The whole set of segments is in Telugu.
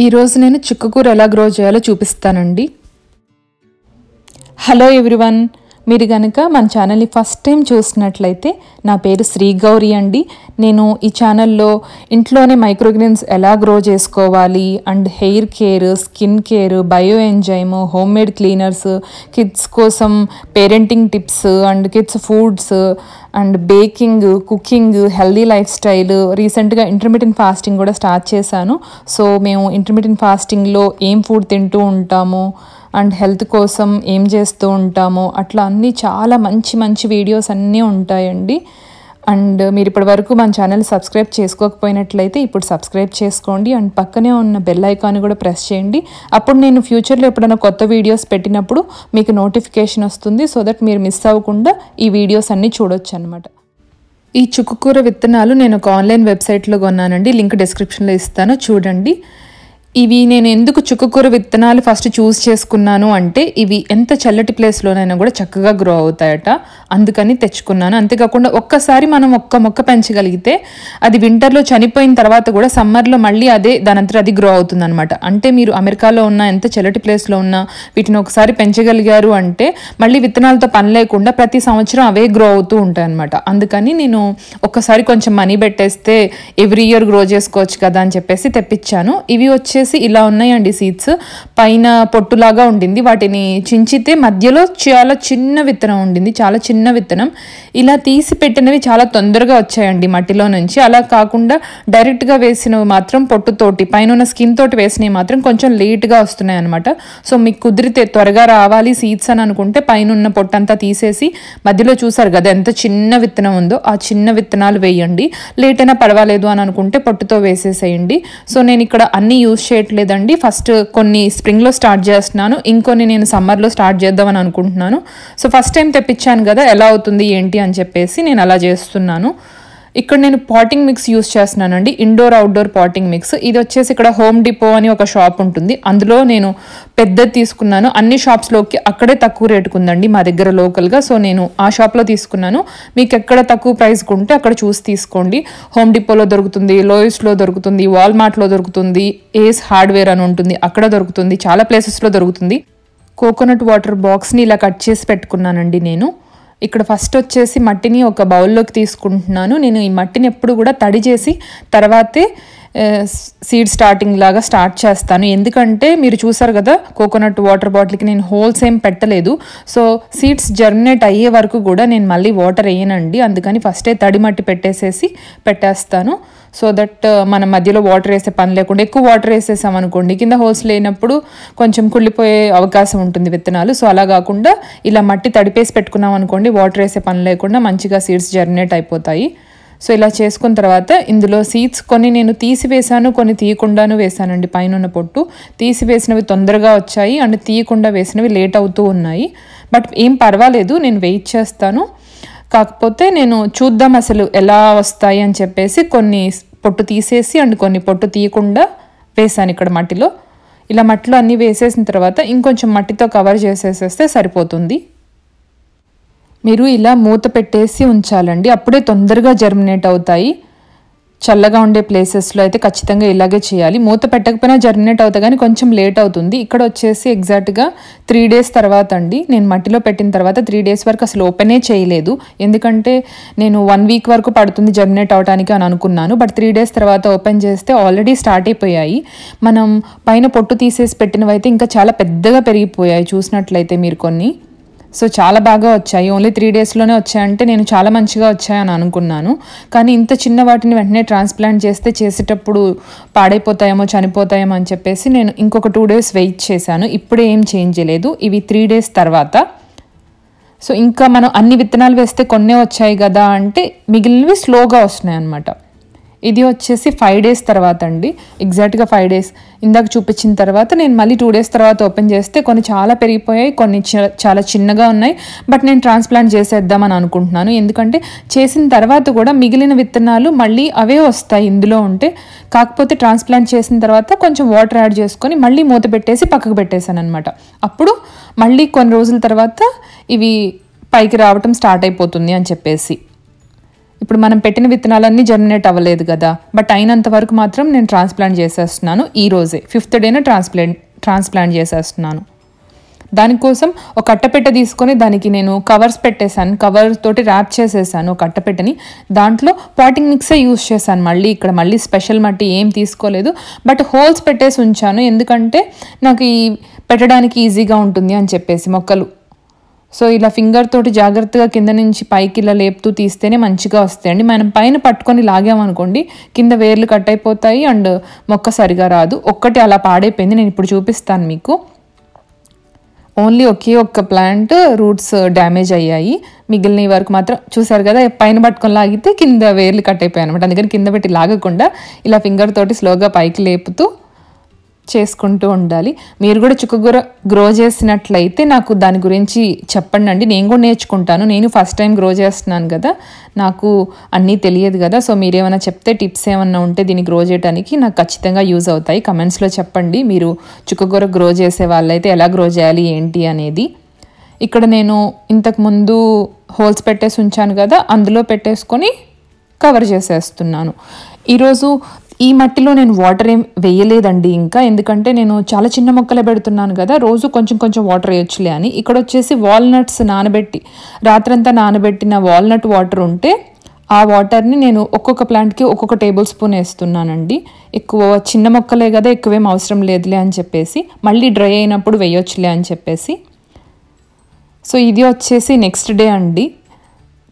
ఈరోజు నేను చిక్కుకూర ఎలా గ్రో చేయాలో చూపిస్తానండి హలో ఎవ్రీవన్ మీరు కనుక మన ఛానల్ని ఫస్ట్ టైం చూసినట్లయితే నా పేరు శ్రీ గౌరీ అండి నేను ఈ ఛానల్లో ఇంట్లోనే మైక్రోగ్రీన్స్ ఎలా గ్రో చేసుకోవాలి and hair care skin care bio enzyme homemade cleaners kids కోసం parenting tips and kids foods and baking cooking healthy lifestyle రీసెంట్గా ఇంటర్మీడియట్ ఫాస్టింగ్ కూడా స్టార్ట్ చేశాను సో మేము ఇంటర్మీడియట్ ఫాస్టింగ్లో ఏం ఫుడ్ తింటూ ఉంటాము అండ్ హెల్త్ కోసం ఏం చేస్తూ ఉంటాము అట్లా అన్నీ చాలా మంచి మంచి వీడియోస్ అన్నీ ఉంటాయండి అండ్ మీరు ఇప్పటి వరకు మన ఛానల్ సబ్స్క్రైబ్ చేసుకోకపోయినట్లయితే ఇప్పుడు సబ్స్క్రైబ్ చేసుకోండి అండ్ పక్కనే ఉన్న బెల్ ఐకాన్ కూడా ప్రెస్ చేయండి అప్పుడు నేను ఫ్యూచర్లో ఎప్పుడైనా కొత్త వీడియోస్ పెట్టినప్పుడు మీకు నోటిఫికేషన్ వస్తుంది సో దట్ మీరు మిస్ అవ్వకుండా ఈ వీడియోస్ అన్నీ చూడొచ్చు అనమాట ఈ చుక్కుకూర విత్తనాలు నేను ఒక ఆన్లైన్ వెబ్సైట్లో కొన్నానండి లింక్ డిస్క్రిప్షన్లో ఇస్తాను చూడండి ఇవి నేను ఎందుకు చుక్కకూర విత్తనాలు ఫస్ట్ చూస్ చేసుకున్నాను అంటే ఇవి ఎంత చల్లటి ప్లేస్లోనైనా కూడా చక్కగా గ్రో అవుతాయట అందుకని తెచ్చుకున్నాను అంతేకాకుండా ఒక్కసారి మనం ఒక్క మొక్క పెంచగలిగితే అది వింటర్లో చనిపోయిన తర్వాత కూడా సమ్మర్లో మళ్ళీ అదే అంతా అది గ్రో అవుతుందన్నమాట అంటే మీరు అమెరికాలో ఉన్న ఎంత చల్లటి ప్లేస్లో ఉన్నా వీటిని ఒకసారి పెంచగలిగారు అంటే మళ్ళీ విత్తనాలతో పని లేకుండా ప్రతి సంవత్సరం అవే గ్రో అవుతూ ఉంటాయి అనమాట అందుకని నేను ఒక్కసారి కొంచెం మనీ పెట్టేస్తే ఎవ్రీ ఇయర్ గ్రో చేసుకోవచ్చు కదా అని చెప్పేసి తెప్పించాను ఇవి వచ్చి వచ్చేసి ఇలా ఉన్నాయండి సీడ్స్ పైన పొట్టులాగా ఉండింది వాటిని చించితే మధ్యలో చాలా చిన్న విత్తనం ఉండింది చాలా చిన్న విత్తనం ఇలా తీసి పెట్టినవి చాలా తొందరగా వచ్చాయండి మట్టిలో నుంచి అలా కాకుండా డైరెక్ట్గా వేసినవి మాత్రం పొట్టుతోటి పైన ఉన్న స్కిన్ తోటి వేసినవి మాత్రం కొంచెం లేట్గా వస్తున్నాయి అనమాట సో మీకు కుదిరితే త్వరగా రావాలి సీడ్స్ అని అనుకుంటే పైన ఉన్న పొట్టంతా తీసేసి మధ్యలో చూసారు కదా ఎంత చిన్న విత్తనం ఉందో ఆ చిన్న విత్తనాలు వేయండి లేట్ అయినా పర్వాలేదు అని అనుకుంటే పొట్టుతో వేసేసేయండి సో నేను ఇక్కడ అన్ని యూస్ చేయట్లేదండి ఫస్ట్ కొన్ని స్ప్రింగ్లో స్టార్ట్ చేస్తున్నాను ఇంకొన్ని నేను సమ్మర్లో స్టార్ట్ చేద్దామని అనుకుంటున్నాను సో ఫస్ట్ టైం తెప్పించాను కదా ఎలా అవుతుంది ఏంటి అని చెప్పేసి నేను అలా చేస్తున్నాను ఇక్కడ నేను పాటింగ్ మిక్స్ యూస్ చేస్తున్నానండి ఇండోర్ అవుట్డోర్ పాటింగ్ మిక్స్ ఇది వచ్చేసి ఇక్కడ హోమ్ డిపో అని ఒక షాప్ ఉంటుంది అందులో నేను పెద్దది తీసుకున్నాను అన్ని షాప్స్లోకి అక్కడే తక్కువ రేటుకు ఉందండి మా దగ్గర లోకల్గా సో నేను ఆ షాప్లో తీసుకున్నాను మీకు ఎక్కడ తక్కువ ప్రైస్కి ఉంటే అక్కడ చూసి తీసుకోండి హోమ్ డిపోలో దొరుకుతుంది లోయస్ట్లో దొరుకుతుంది వాల్మార్ట్లో దొరుకుతుంది ఏస్ హార్డ్వేర్ అని ఉంటుంది అక్కడ దొరుకుతుంది చాలా ప్లేసెస్లో దొరుకుతుంది కోకోనట్ వాటర్ బాక్స్ని ఇలా కట్ చేసి పెట్టుకున్నానండి నేను ఇక్కడ ఫస్ట్ వచ్చేసి మట్టిని ఒక బౌల్లోకి తీసుకుంటున్నాను నేను ఈ మట్టిని ఎప్పుడు కూడా తడి చేసి తర్వాతే సీడ్ స్టార్టింగ్ లాగా స్టార్ట్ చేస్తాను ఎందుకంటే మీరు చూసారు కదా కోకోనట్ వాటర్ బాటిల్కి నేను హోల్స్ ఏం పెట్టలేదు సో సీడ్స్ జర్మినేట్ అయ్యే వరకు కూడా నేను మళ్ళీ వాటర్ వేయనండి అందుకని ఫస్టే తడి మట్టి పెట్టేసేసి పెట్టేస్తాను సో దట్ uh, మన మధ్యలో వాటర్ వేసే పని లేకుండా ఎక్కువ వాటర్ వేసేసాం అనుకోండి కింద హోల్స్ లేనప్పుడు కొంచెం కుళ్ళిపోయే అవకాశం ఉంటుంది విత్తనాలు సో అలా కాకుండా ఇలా మట్టి తడిపేసి పెట్టుకున్నాం అనుకోండి వాటర్ వేసే పని లేకుండా మంచిగా సీడ్స్ జర్నేట్ అయిపోతాయి సో ఇలా చేసుకున్న తర్వాత ఇందులో సీడ్స్ కొన్ని నేను తీసివేశాను కొన్ని తీయకుండాను వేశానండి పైన ఉన్న పొట్టు తీసివేసినవి తొందరగా వచ్చాయి అండ్ తీయకుండా వేసినవి లేట్ అవుతూ ఉన్నాయి బట్ ఏం పర్వాలేదు నేను వెయిట్ చేస్తాను కాకపోతే నేను చూద్దాం అసలు ఎలా వస్తాయి అని చెప్పేసి కొన్ని పొట్టు తీసేసి అండ్ కొన్ని పొట్టు తీయకుండా వేసాను ఇక్కడ మట్టిలో ఇలా మట్టిలో అన్నీ వేసేసిన తర్వాత ఇంకొంచెం మట్టితో కవర్ చేసేసేస్తే సరిపోతుంది మీరు ఇలా మూత పెట్టేసి ఉంచాలండి అప్పుడే తొందరగా జర్మినేట్ అవుతాయి చల్లగా ఉండే ప్లేసెస్లో అయితే ఖచ్చితంగా ఇలాగే చేయాలి మూత పెట్టకపోయినా జర్మినేట్ అవుతా కానీ కొంచెం లేట్ అవుతుంది ఇక్కడ వచ్చేసి ఎగ్జాక్ట్గా త్రీ డేస్ తర్వాత అండి నేను మట్టిలో పెట్టిన తర్వాత త్రీ డేస్ వరకు అసలు ఓపెనే చేయలేదు ఎందుకంటే నేను వన్ వీక్ వరకు పడుతుంది జర్మినేట్ అవడానికి అని అనుకున్నాను బట్ త్రీ డేస్ తర్వాత ఓపెన్ చేస్తే ఆల్రెడీ స్టార్ట్ అయిపోయాయి మనం పైన పొట్టు తీసేసి పెట్టినవైతే ఇంకా చాలా పెద్దగా పెరిగిపోయాయి చూసినట్లయితే మీరు కొన్ని సో చాలా బాగా వచ్చాయి ఓన్లీ త్రీ డేస్లోనే వచ్చాయంటే నేను చాలా మంచిగా వచ్చాయని అనుకున్నాను కానీ ఇంత చిన్న వాటిని వెంటనే ట్రాన్స్ప్లాంట్ చేస్తే చేసేటప్పుడు పాడైపోతాయేమో చనిపోతాయేమో అని చెప్పేసి నేను ఇంకొక టూ డేస్ వెయిట్ చేశాను ఇప్పుడే ఏం చేంజ్ చేయలేదు ఇవి త్రీ డేస్ తర్వాత సో ఇంకా మనం అన్ని విత్తనాలు వేస్తే కొన్నే వచ్చాయి కదా అంటే మిగిలినవి స్లోగా వస్తున్నాయి అన్నమాట ఇది వచ్చేసి ఫైవ్ డేస్ తర్వాత అండి ఎగ్జాక్ట్గా ఫైవ్ డేస్ ఇందాక చూపించిన తర్వాత నేను మళ్ళీ టూ డేస్ తర్వాత ఓపెన్ చేస్తే కొన్ని చాలా పెరిగిపోయాయి కొన్ని చాలా చిన్నగా ఉన్నాయి బట్ నేను ట్రాన్స్ప్లాంట్ చేసేద్దామని అనుకుంటున్నాను ఎందుకంటే చేసిన తర్వాత కూడా మిగిలిన విత్తనాలు మళ్ళీ అవే వస్తాయి ఇందులో ఉంటే కాకపోతే ట్రాన్స్ప్లాంట్ చేసిన తర్వాత కొంచెం వాటర్ యాడ్ చేసుకొని మళ్ళీ మూత పెట్టేసి పక్కకు పెట్టేశాను అనమాట అప్పుడు మళ్ళీ కొన్ని రోజుల తర్వాత ఇవి పైకి రావటం స్టార్ట్ అయిపోతుంది అని చెప్పేసి ఇప్పుడు మనం పెట్టిన విత్తనాలన్నీ జర్మినేట్ అవ్వలేదు కదా బట్ అయినంత వరకు మాత్రం నేను ట్రాన్స్ప్లాంట్ చేసేస్తున్నాను ఈ రోజే ఫిఫ్త్ డేనే ట్రాన్స్ప్లాంట్ ట్రాన్స్ప్లాంట్ చేసేస్తున్నాను దానికోసం ఒక కట్టపెట్ట తీసుకొని దానికి నేను కవర్స్ పెట్టేశాను కవర్ తోటి ర్యాప్ చేసేసాను ఒక అట్టపెట్టని దాంట్లో పాటింగ్ మిక్సే యూస్ చేశాను మళ్ళీ ఇక్కడ మళ్ళీ స్పెషల్ మట్టి ఏం తీసుకోలేదు బట్ హోల్స్ పెట్టేసి ఉంచాను ఎందుకంటే నాకు ఈ పెట్టడానికి ఈజీగా ఉంటుంది అని చెప్పేసి మొక్కలు సో ఇలా ఫింగర్ తోటి జాగ్రత్తగా కింద నుంచి పైకి ఇలా లేపుతూ తీస్తేనే మంచిగా వస్తాయండి మనం పైన పట్టుకొని లాగామనుకోండి కింద వేర్లు కట్ అయిపోతాయి అండ్ మొక్క సరిగా రాదు ఒక్కటి అలా పాడైపోయింది నేను ఇప్పుడు చూపిస్తాను మీకు ఓన్లీ ఒకే ఒక్క ప్లాంట్ రూట్స్ డ్యామేజ్ అయ్యాయి మిగిలిన వరకు మాత్రం చూసారు కదా పైన పట్టుకొని లాగితే కింద వేర్లు కట్ అయిపోయాయి అనమాట అందుకని కింద పెట్టి లాగకుండా ఇలా ఫింగర్ తోటి స్లోగా పైకి లేపుతూ చేసుకుంటూ ఉండాలి మీరు కూడా చుక్కకూర గ్రో చేసినట్లయితే నాకు దాని గురించి చెప్పండి అండి నేను కూడా నేర్చుకుంటాను నేను ఫస్ట్ టైం గ్రో చేస్తున్నాను కదా నాకు అన్నీ తెలియదు కదా సో మీరేమైనా చెప్తే టిప్స్ ఏమన్నా ఉంటే దీన్ని గ్రో చేయడానికి నాకు ఖచ్చితంగా యూజ్ అవుతాయి కమెంట్స్లో చెప్పండి మీరు చుక్కకూర గ్రో చేసే వాళ్ళైతే ఎలా గ్రో చేయాలి ఏంటి అనేది ఇక్కడ నేను ఇంతకుముందు హోల్స్ పెట్టేసి ఉంచాను కదా అందులో పెట్టేసుకొని కవర్ చేసేస్తున్నాను ఈరోజు ఈ మట్టిలో నేను వాటర్ ఏం వేయలేదండి ఇంకా ఎందుకంటే నేను చాలా చిన్న మొక్కలే పెడుతున్నాను కదా రోజు కొంచెం కొంచెం వాటర్ వేయొచ్చులే అని ఇక్కడ వచ్చేసి వాల్నట్స్ నానబెట్టి రాత్రంతా నానబెట్టిన వాల్నట్ వాటర్ ఉంటే ఆ వాటర్ని నేను ఒక్కొక్క ప్లాంట్కి ఒక్కొక్క టేబుల్ స్పూన్ వేస్తున్నానండి ఎక్కువ చిన్న మొక్కలే కదా ఎక్కువేం అవసరం లేదులే అని చెప్పేసి మళ్ళీ డ్రై అయినప్పుడు వేయొచ్చులే అని చెప్పేసి సో ఇది వచ్చేసి నెక్స్ట్ డే అండి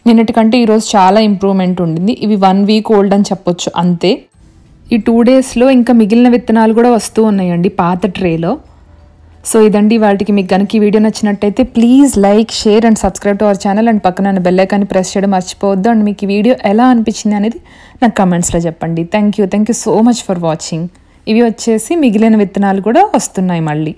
నిన్నటికంటే ఈరోజు చాలా ఇంప్రూవ్మెంట్ ఉండింది ఇవి వన్ వీక్ ఓల్డ్ అని చెప్పొచ్చు అంతే ఈ టూ డేస్లో ఇంకా మిగిలిన విత్తనాలు కూడా వస్తూ ఉన్నాయండి పాత ట్రేలో సో ఇదండి వాటికి మీకు కనుక ఈ వీడియో నచ్చినట్టయితే please like share and subscribe to our channel and పక్కన నన్ను బెల్లైకాన్ని ప్రెస్ చేయడం మర్చిపోవద్దు అండ్ మీకు ఈ వీడియో ఎలా అనిపించింది అనేది నాకు కమెంట్స్లో చెప్పండి thank you thank you so much for watching ఇవి వచ్చేసి మిగిలిన విత్తనాలు కూడా వస్తున్నాయి మళ్ళీ